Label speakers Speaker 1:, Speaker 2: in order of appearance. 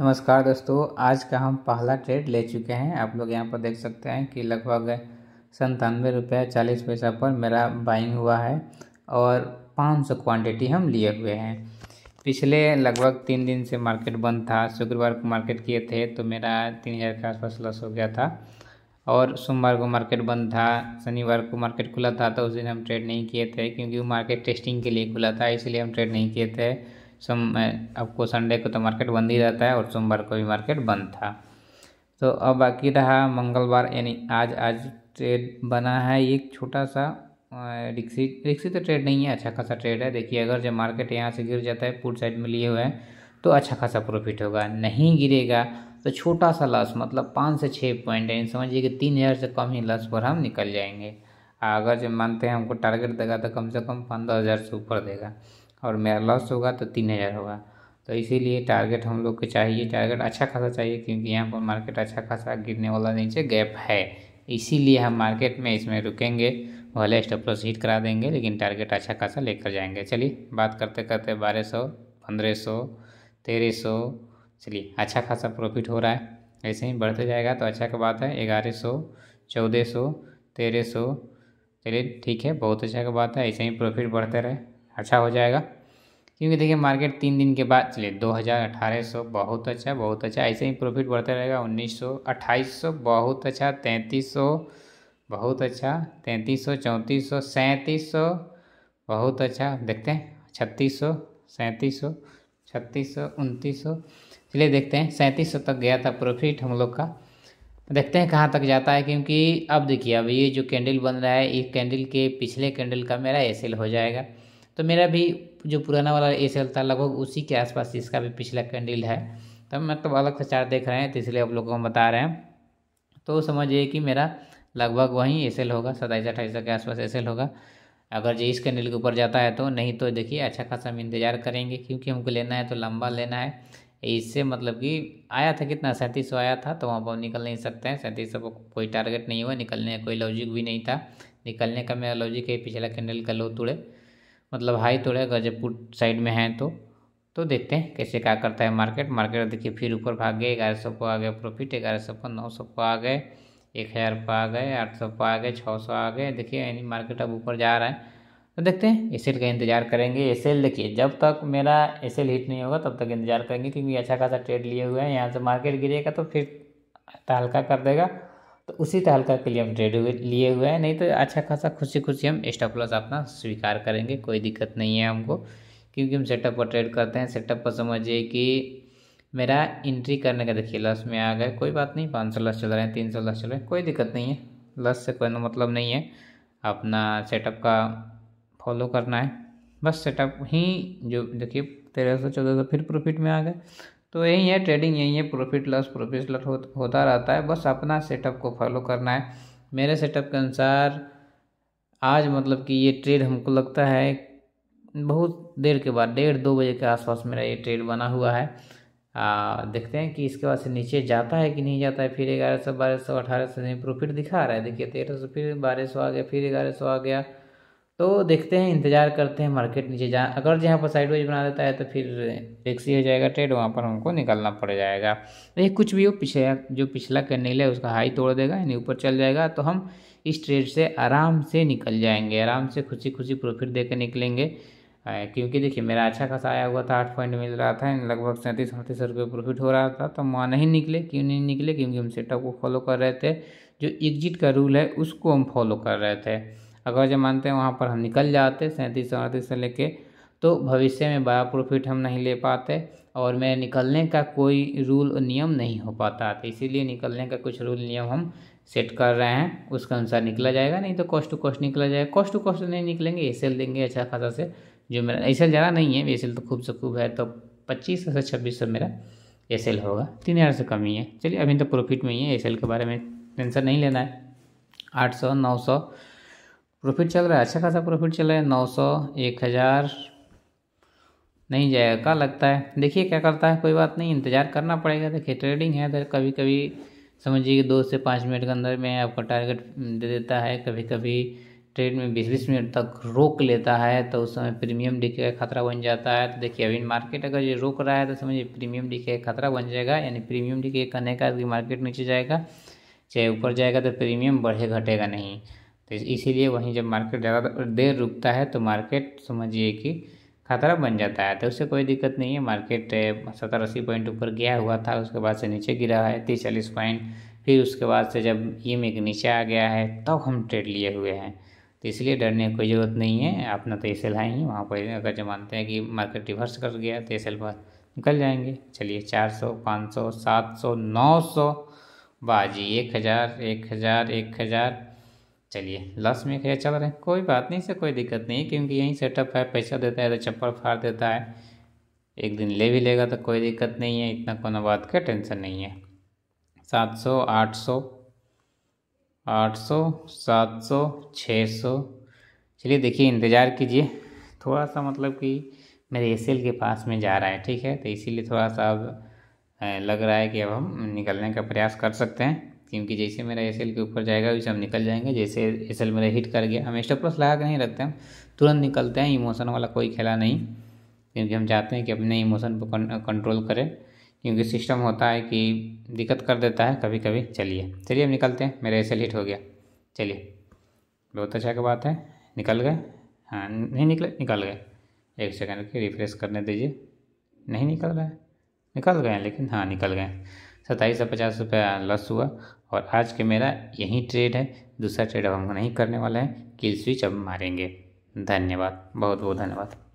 Speaker 1: नमस्कार दोस्तों आज का हम पहला ट्रेड ले चुके हैं आप लोग यहाँ पर देख सकते हैं कि लगभग संतानवे रुपये चालीस पैसा पर मेरा बाइंग हुआ है और पाँच सौ क्वान्टिटी हम लिए हुए हैं पिछले लगभग तीन दिन से मार्केट बंद था शुक्रवार को मार्केट किए थे तो मेरा तीन हज़ार के आसपास लॉस हो गया था और सोमवार को मार्केट बंद था शनिवार को मार्केट खुला था तो उस दिन हम ट्रेड नहीं किए थे क्योंकि वो मार्केट टेस्टिंग के लिए खुला था इसलिए हम ट्रेड नहीं किए थे सोम आपको संडे को तो मार्केट बंद ही रहता है और सोमवार को भी मार्केट बंद था तो अब बाकी रहा मंगलवार यानी आज आज ट्रेड बना है एक छोटा सा रिक्सी रिक्सी तो ट्रेड नहीं है अच्छा खासा ट्रेड है देखिए अगर जब मार्केट यहाँ से गिर जाता है पुट साइड में लिए हुए हैं तो अच्छा खासा प्रॉफिट होगा नहीं गिरेगा तो छोटा सा लॉस मतलब पाँच से छः पॉइंट यानी समझिए कि तीन हज़ार से कम ही लॉस पर हम निकल जाएंगे अगर जब मानते हैं हमको टारगेट देगा तो कम से कम पंद्रह हज़ार से ऊपर देगा और मेरा लॉस होगा तो तीन हज़ार होगा तो इसीलिए टारगेट हम लोग को चाहिए टारगेट अच्छा खासा चाहिए क्योंकि यहाँ पर मार्केट अच्छा खासा गिरने वाला नीचे गैप है इसीलिए हम मार्केट में इसमें रुकेंगे भले स्टॉप लॉस हिट करा देंगे लेकिन टारगेट अच्छा खासा लेकर जाएंगे चलिए बात करते करते बारह सौ पंद्रह सौ तेरह सौ चलिए अच्छा खासा प्रॉफिट हो रहा है ऐसे ही बढ़ते जाएगा तो अच्छा की बात है ग्यारह सौ चौदह सौ तेरह सौ चलिए ठीक है बहुत अच्छा की बात है ऐसे ही प्रॉफिट बढ़ते रहे अच्छा हो जाएगा क्योंकि देखिए मार्केट तीन दिन के बाद चलिए दो हज़ार अठारह सौ बहुत अच्छा बहुत अच्छा ऐसे ही प्रॉफिट बढ़ता रहेगा उन्नीस सौ अट्ठाईस सौ बहुत अच्छा तैंतीस सौ बहुत अच्छा तैंतीस सौ चौंतीस सौ सैंतीस सौ बहुत अच्छा देखते हैं छत्तीस सौ सैंतीस सौ छत्तीस सौ उनतीस सौ चलिए देखते हैं सैंतीस सौ तक गया था प्रॉफिट हम लोग का देखते हैं कहाँ तक जाता है क्योंकि अब देखिए अब ये जो कैंडल बन रहा है इस कैंडल के पिछले कैंडल का मेरा एसेल हो जाएगा तो मेरा भी जो पुराना वाला ए सेल था लगभग उसी के आसपास इसका भी पिछला कैंडल है तो मतलब अलग से चार्ट देख रहे हैं तो इसलिए आप लोगों को बता रहे हैं तो समझिए कि मेरा लगभग वहीं ए सेल होगा सताईस अट्ठाईस के आसपास ए सेल होगा अगर जो इस कैंडल के ऊपर जाता है तो नहीं तो देखिए अच्छा खासा हम इंतज़ार करेंगे क्योंकि हमको लेना है तो लंबा लेना है इससे मतलब कि आया था कितना सैंतीस आया था तो वहाँ पर निकल नहीं सकते हैं सैंतीस को कोई टारगेट नहीं हुआ निकलने का कोई लॉजिक भी नहीं था निकलने का मेरा लॉजिक है पिछला कैंडल का लो तोड़े मतलब हाई तोड़ेगा गजबपुर साइड में है तो तो देखते हैं कैसे क्या करता है मार्केट मार्केट देखिए फिर ऊपर भाग गए ग्यारह सौ पर आ गए प्रॉफिट ग्यारह सौ पर नौ सौ पर आ गए एक हज़ार पर आ गए आठ सौ पर आ गए छः सौ आ गए देखिए यानी मार्केट अब ऊपर जा रहा है तो देखते हैं एस का इंतजार करेंगे एस देखिए जब तक मेरा एस हिट नहीं होगा तब तक इंतजार करेंगे क्योंकि अच्छा खासा ट्रेड लिए हुए हैं यहाँ से मार्केट गिरेगा तो फिर हल्का कर देगा तो उसी तहलका के लिए हम ट्रेड लिए हुए हैं नहीं तो अच्छा खासा खुशी खुशी हम स्टॉप लॉस अपना स्वीकार करेंगे कोई दिक्कत नहीं है हमको क्योंकि हम सेटअप पर ट्रेड करते हैं सेटअप पर समझिए कि मेरा एंट्री करने का देखिए लॉस में आ गए कोई बात नहीं पाँच सौ लॉस चल रहे हैं तीन सौ लॉस चल रहे हैं कोई दिक्कत नहीं है लॉस से कोई मतलब नहीं है अपना सेटअप का फॉलो करना है बस सेटअप ही जो देखिए तेरह सौ चौदह सौ फिर प्रॉफिट में आ गए तो यही है ट्रेडिंग यही है प्रॉफिट लॉस प्रॉफिट लॉस हो, होता रहता है बस अपना सेटअप को फॉलो करना है मेरे सेटअप के अनुसार आज मतलब कि ये ट्रेड हमको लगता है बहुत देर के बाद डेढ़ दो बजे के आसपास मेरा ये ट्रेड बना हुआ है आ, देखते हैं कि इसके बाद से नीचे जाता है कि नहीं जाता है फिर ग्यारह सौ बारह सौ अठारह सौ नहीं प्रॉफिट दिखा रहा है देखिए तेरह सौ फिर बारह सौ आ गया फिर ग्यारह सौ आ गया तो देखते हैं इंतज़ार करते हैं मार्केट नीचे जा अगर जहाँ पर साइडवाइज बना देता है तो फिर टैक्सी हो जाएगा ट्रेड वहाँ पर हमको निकलना पड़ जाएगा ये कुछ भी हो पिछला जो पिछला कैंडल है उसका हाई तोड़ देगा यानी ऊपर चल जाएगा तो हम इस ट्रेड से आराम से निकल जाएंगे आराम से खुशी खुशी प्रॉफिट दे निकलेंगे क्योंकि देखिए मेरा अच्छा खासा आया हुआ था आठ पॉइंट मिल रहा था लगभग सैंतीस अड़तीस रुपये प्रॉफिट हो रहा था तो वहाँ नहीं निकले क्यों नहीं निकले क्योंकि हम सेटअप को फॉलो कर रहे थे जो एग्जिट का रूल है उसको हम फॉलो कर रहे थे अगर जो मानते हैं वहाँ पर हम निकल जाते सैंतीस अड़तीस से लेके तो भविष्य में बड़ा प्रॉफिट हम नहीं ले पाते और मेरे निकलने का कोई रूल नियम नहीं हो पाता तो इसीलिए निकलने का कुछ रूल नियम हम सेट कर रहे हैं उसके अनुसार निकला जाएगा नहीं तो कॉस्ट टू कॉस्ट निकला जाएगा कॉस्ट टू कॉस्ट नहीं निकलेंगे ए देंगे अच्छा खासा से जो मेरा एसेल ज़्यादा नहीं है एसेल तो खूब से खूब है तो पच्चीस से छब्बीस सौ मेरा ए होगा तीन हज़ार से कम ही है चलिए अभी तो प्रॉफिट में ही है एसेल के बारे में टेंशन नहीं लेना है आठ सौ नौ सौ प्रॉफिट चल रहा है अच्छा खासा प्रॉफिट चल रहा है नौ सौ एक हज़ार नहीं जाएगा क्या लगता है देखिए क्या करता है कोई बात नहीं इंतज़ार करना पड़ेगा देखिए ट्रेडिंग है तो कभी कभी समझिए कि दो से पाँच मिनट के अंदर में आपका टारगेट दे देता है कभी कभी ट्रेड में बीस बीस मिनट तक रोक लेता है तो उस समय प्रीमियम डीके का खतरा बन जाता है तो देखिए अभी मार्केट अगर ये रोक रहा है तो समझिए प्रीमियम डीके का खतरा बन जाएगा यानी प्रीमियम डीके करने का मार्केट नीचे जाएगा चाहे ऊपर जाएगा तो प्रीमियम बढ़े घटेगा नहीं तो इसीलिए वहीं जब मार्केट ज़्यादा तो देर रुकता है तो मार्केट समझिए कि खतरा बन जाता है तो उससे कोई दिक्कत नहीं है मार्केट सत्तर अस्सी पॉइंट ऊपर गया हुआ था उसके बाद से नीचे गिरा है तीस चालीस पॉइंट फिर उसके बाद से जब ई में नीचे आ गया है तब तो हम ट्रेड लिए हुए हैं तो इसलिए डरने की कोई ज़रूरत नहीं है अपना तो एस एल आई ही वहाँ पर अगर जो मानते हैं कि मार्केट रिवर्स कर गया तो एस एल पर निकल जाएंगे चलिए चार सौ पाँच सौ सात सौ नौ सौ बाजी एक हज़ार एक हज़ार एक हज़ार चलिए लास्ट में क्या चल रहा है कोई बात नहीं सर कोई दिक्कत नहीं क्योंकि यहीं सेटअप है पैसा देता है तो चप्पल फाड़ देता है एक दिन ले भी लेगा तो कोई दिक्कत नहीं है इतना कोना बात का टेंशन नहीं है सात सौ आठ सौ आठ सौ सात सौ छः सौ चलिए देखिए इंतज़ार कीजिए थोड़ा सा मतलब कि मेरे एल के पास में जा रहा है ठीक है तो इसीलिए थोड़ा सा अब लग रहा है कि अब हम निकलने का प्रयास कर सकते हैं क्योंकि जैसे मेरा एस के ऊपर जाएगा वैसे हम निकल जाएंगे जैसे एस मेरा हिट कर गया हम स्टॉप लॉस लगा के नहीं रखते हम तुरंत निकलते हैं इमोशन वाला कोई खेला नहीं क्योंकि हम चाहते हैं कि अपने इमोशन पर कंट्रोल करें क्योंकि सिस्टम होता है कि दिक्कत कर देता है कभी कभी चलिए चलिए हम निकलते हैं मेरा एस हिट हो गया चलिए बहुत अच्छा की बात है निकल गए हाँ नहीं निकले निकल गए एक सेकंड के रिफ्रेश करने दीजिए नहीं निकल रहा है निकल गए लेकिन हाँ निकल गए सत्ताईस सौ पचास रुपया लॉस हुआ और आज के मेरा यही ट्रेड है दूसरा ट्रेड अब हम नहीं करने वाला है किल स्विच अब मारेंगे धन्यवाद बहुत बहुत धन्यवाद